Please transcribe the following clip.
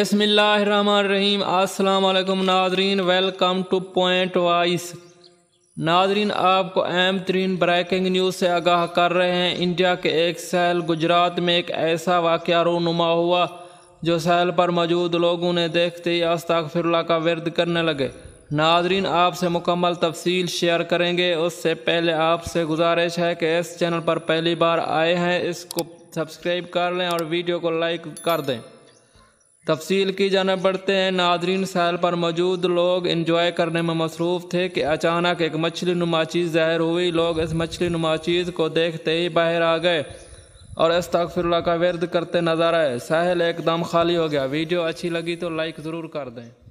अस्सलाम वालेकुम नाजरीन वेलकम टू पॉइंट वाइस नादरीन आपको अहम तरीन ब्रेकिंग न्यूज़ से आगाह कर रहे हैं इंडिया के एक सैल गुजरात में एक ऐसा वाक़ रूनुमा हुआ जो सैल पर मौजूद लोगों ने देखते ही आस्ताक फिरला का विरद करने लगे नादरीन आपसे मुकम्मल तफसील शेयर करेंगे उससे पहले आपसे गुजारिश है कि इस चैनल पर पहली बार आए हैं इसको सब्सक्राइब कर लें और वीडियो को लाइक कर दें तफसील की जाना पड़ते हैं नादरीन साहल पर मौजूद लोग इंजॉय करने में मसरूफ़ थे कि अचानक एक मछली नुमा चीज़ ज़ाहिर हुई लोग इस मछली नुमा चीज़ को देखते ही बाहर आ गए और इस्तफरल्ला का वर्द करते नजर आए साहल एकदम खाली हो गया वीडियो अच्छी लगी तो लाइक ज़रूर कर दें